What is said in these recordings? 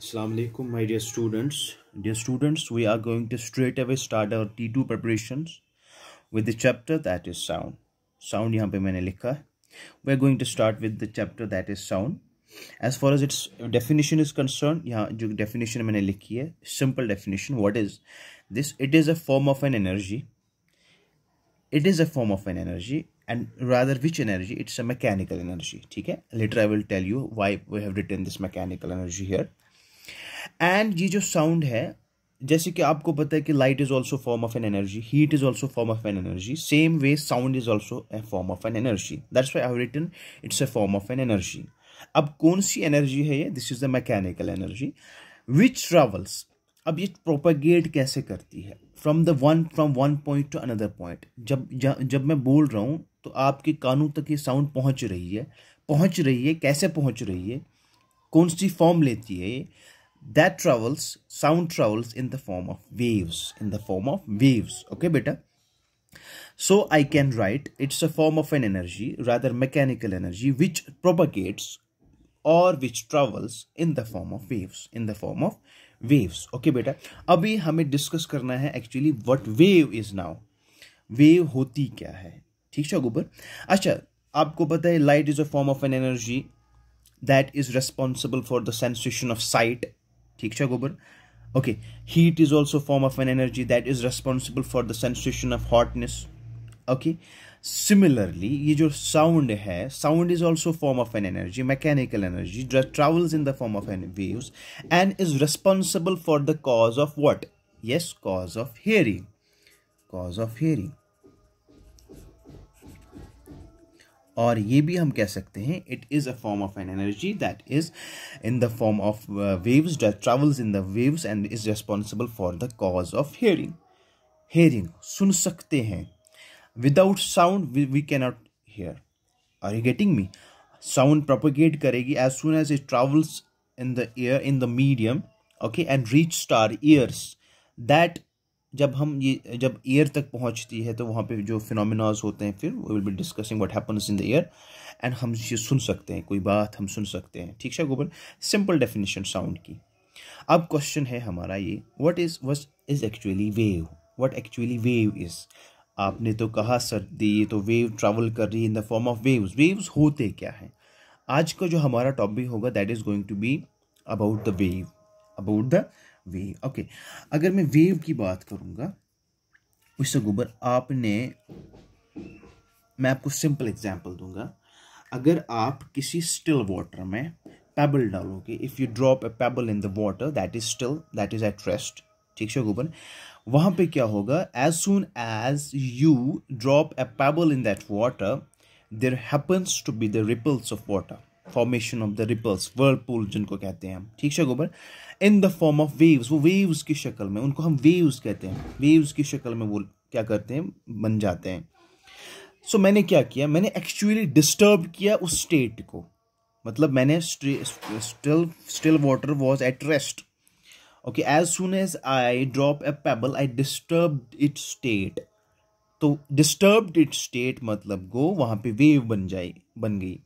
Assalamu alaikum my dear students dear students we are going to straight away start our T2 preparations with the chapter that is sound sound yahan pe maine likha we are going to start with the chapter that is sound as far as its definition is concerned yahan jo definition maine likhi hai simple definition what is this it is a form of an energy it is a form of an energy and rather which energy it's a mechanical energy theek hai later i will tell you why we have written this mechanical energy here and ये जो sound है जैसे कि आपको पता है कि light is also form of an energy heat is also form of an energy same way sound is also a form of an energy that's why I return it's a form of an energy अब कौन सी energy है ये this is the mechanical energy which travels अब ये propagate कैसे करती है from the one from one point to another point जब जब मैं बोल रहा हूँ तो आपके कानों तक ये साउंड पहुँच रही है पहुँच रही है कैसे पहुँच रही है कौन सी फॉर्म लेती है ये that travels sound travels in the form of waves in the form of waves okay beta so i can write it's a form of an energy rather mechanical energy which propagates or which travels in the form of waves in the form of waves okay beta abhi hame discuss karna hai actually what wave is now wave hoti kya hai theek hai gubar acha aapko pata hai light is a form of an energy that is responsible for the sensation of sight ठीक है गोबर okay heat is also form of an energy that is responsible for the sensation of hotness okay similarly ये जो sound है sound is also form of an energy mechanical energy travels in the form of an waves and is responsible for the cause of what yes cause of hearing cause of hearing और ये भी हम कह सकते हैं it is a form of an energy that is in the form of waves that travels in the waves and is responsible for the cause of hearing hearing सुन सकते हैं without sound we can not hear are you getting me sound propagate करेगी as soon as it travels in the air in the medium okay and reach their ears that जब हम ये जब year तक पहुंचती है तो वहाँ पे जो फिनोमिनाज होते हैं फिर we will be discussing what happens in the ear and हम ये सुन सकते हैं कोई बात हम सुन सकते हैं ठीक है गोबर सिंपल डेफिनेशन साउंड की अब क्वेश्चन है हमारा ये what is what is actually wave what actually wave is आपने तो कहा सर ये तो वेव ट्रैवल कर रही है in the form of waves waves होते क्या हैं आज का जो हमारा टॉपिक होगा that is going to be about the wave about the wave okay अगर मैं वेव की बात करूँगा उससे गोबर आपने मैं आपको सिंपल एग्जांपल दूंगा अगर आप किसी स्टिल वाटर में पेबल डालोगे if you drop a pebble in the water that is still that is at rest ठीक है गोबर वहाँ पे क्या होगा as soon as you drop a pebble in that water there happens to be the ripples of water formation of the ripples whirlpool जिनको कहते हैं हम ठीक है गोबर in the form of waves वो वेव्स की शक्ल में उनको हम वेव्स कहते हैं वेव्स की शक्ल में वो क्या करते हैं बन जाते हैं सो so, मैंने क्या किया मैंने एक्चुअली डिस्टर्ब किया उस स्टेट को मतलब मैंने still still water was at rest okay as soon as I drop a pebble I disturb it state तो डिस्टर्ब इट स्टेट मतलब गो वहाँ पे वेव बन जाए बन गई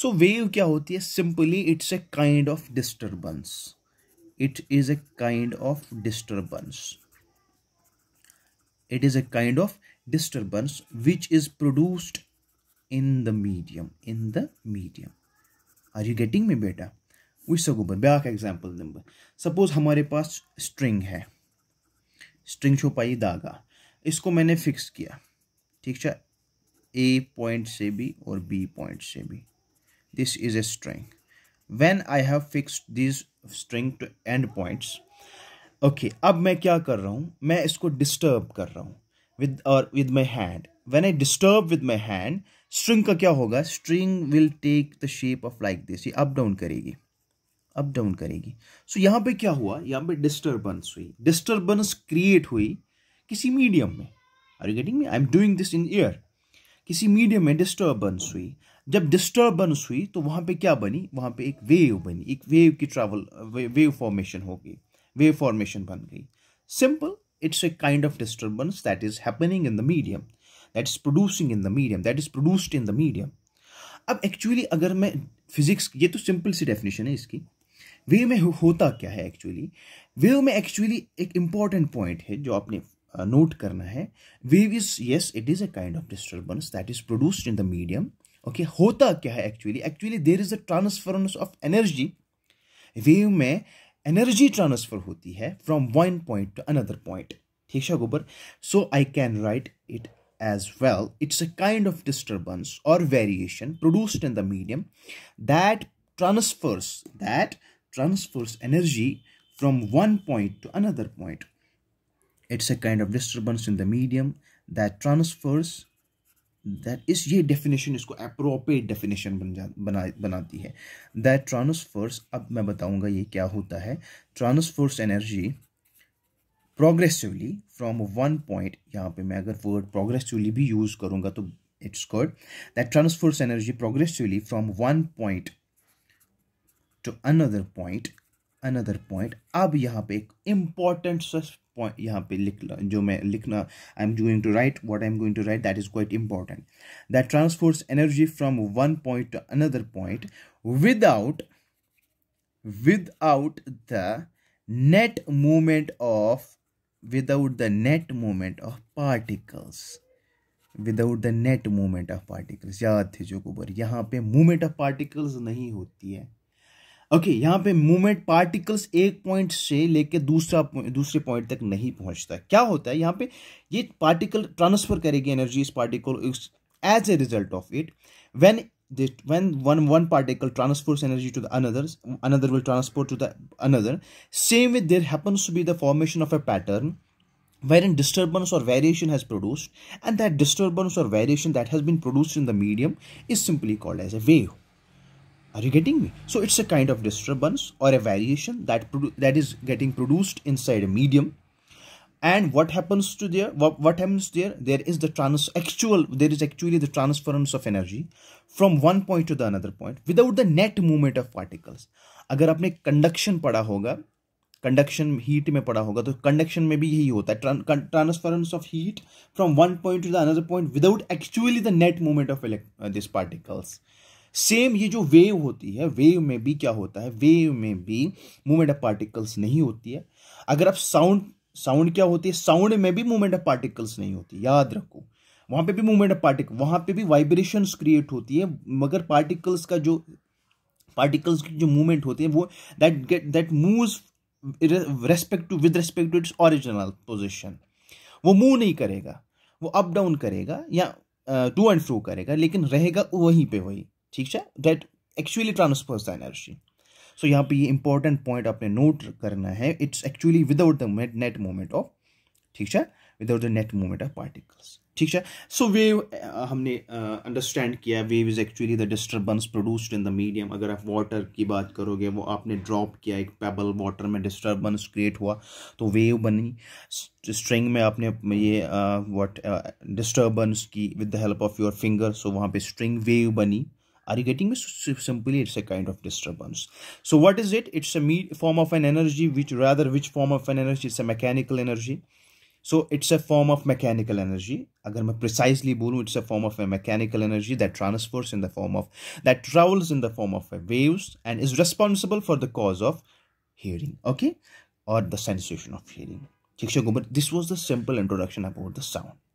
सो वेव क्या होती है simply it's a kind of disturbance it is a kind of disturbance it is a kind of disturbance which is produced in the medium in the medium are you getting me बेटा उससे ऊपर ब्याह का example number suppose हमारे पास string है string छो पाई धागा इसको मैंने फिक्स किया ठीक है ए पॉइंट से भी और बी पॉइंट से भी this is a string when i have fixed these string to end points okay ab main kya kar raha hu main isko disturb kar raha hu with or with my hand when i disturb with my hand string ka kya hoga string will take the shape of like this ye up down karegi up down करेगी so so, यहां पे क्या हुआ यहां पे disturbance हुई disturbance create हुई किसी मीडियम में are you getting me I am doing this in ear किसी मीडियम में डिस्टर्बेंस हुई जब डिस्टर्बेंस हुई तो वहाँ पे क्या बनी वहाँ पे एक वेव बनी एक वेव की ट्रैवल वेव फॉर्मेशन हो गई वेव फॉर्मेशन बन गई simple it's a kind of disturbance that is happening in the medium that is producing in the medium that is produced in the medium अब actually अगर मैं physics ये तो simple सी definition है इसकी वेव में होता क्या है एक्चुअली वेव में एक्चुअली एक इम्पॉर्टेंट पॉइंट है जो आपने नोट uh, करना है wave is yes it is a kind of disturbance that is produced in the medium okay okay, होता क्या है actually actually there is a transfer of energy wave में एनर्जी ट्रांसफर होती है from one point to another point ठीक है गोबर so I can write it as well it's a kind of disturbance और variation produced in the medium that transfers that transfers energy from one point to another point it's a kind of disturbance in the medium that transfers that is ये definition इसको appropriate definition बन जा बना बनाती है that transverse अब मैं बताऊंगा ये क्या होता है transfers energy progressively from one point यहाँ पे मैं अगर वर्ड प्रोग्रेसिवली भी यूज़ करूँगा तो it's good that transfers energy progressively from one point to another point another point अब यहाँ पे एक इम्पॉर्टेंट पॉइंट यहाँ पे लिख जो मैं लिखना I am going to write what I am going to write that is quite important that transfers energy from one point to another point without without the net movement of without the net movement of particles without the net movement of particles याद थे जो गोबर यहाँ पे movement of particles नहीं होती है okay okay, यहाँ पे मूवमेंट पार्टिकल्स एक पॉइंट से लेके दूसरा दूसरे पॉइंट तक नहीं पहुँचता क्या होता है यहाँ पे ये पार्टिकल ट्रांसफर करेगी एनर्जी इस particle as a result of it when when one one particle transfer energy to the another another will transfer to the another same with there happens to be the formation of a pattern where in disturbance और variation has produced and that disturbance और variation that has been produced in the medium is simply called as a wave Are you getting me? So it's a kind of disturbance or a variation that that is getting produced inside a medium. And what happens to there? What, what happens there? There is the trans actual. There is actually the transference of energy from one point to the another point without the net movement of particles. अगर आपने conduction पढ़ा होगा conduction heat में पढ़ा होगा तो conduction में भी यही होता है transference of heat from one point to the another point without actually the net movement of this particles same ये जो वेव होती है वेव में भी क्या होता है वेव में भी मूवमेंट ऑफ पार्टिकल्स नहीं होती है अगर आप साउंड साउंड क्या होती है साउंड में भी मूवमेंट ऑफ पार्टिकल्स नहीं होती याद रखो वहां पे भी मूवमेंट ऑफ पार्टिकल वहां पे भी वाइब्रेशन क्रिएट होती है मगर पार्टिकल्स का जो पार्टिकल्स की जो मूवमेंट होती है वो that get that move respect to with respect to its original position वो मूव नहीं करेगा वो अप डाउन करेगा या टू एंड फ्रो करेगा लेकिन रहेगा वहीं पे वही ठीक है that actually transfers the energy so यहाँ पे ये इंपॉर्टेंट पॉइंट आपने नोट करना है it's actually without the net moment of ठीक है without the net moment of particles ठीक है सो वेव uh, हमने अंडरस्टैंड uh, किया wave is actually the disturbance produced in the medium अगर आप वाटर की बात करोगे वो आपने ड्रॉप किया एक पेबल वाटर में डिस्टर्बेंस क्रिएट हुआ तो वेव बनी स्ट्रिंग में आपने ये व्हाट uh, डिस्टर्बेंस uh, की with the help of your finger so वहाँ पे स्ट्रिंग वेव बनी are you getting me simply it's a kind of disturbance so what is it it's a form of an energy which rather which form of an energy it's a mechanical energy so it's a form of mechanical energy agar main precisely bolu it's a form of a mechanical energy that transfers in the form of that travels in the form of waves and is responsible for the cause of hearing okay or the sensation of hearing but this was the simple introduction about the sound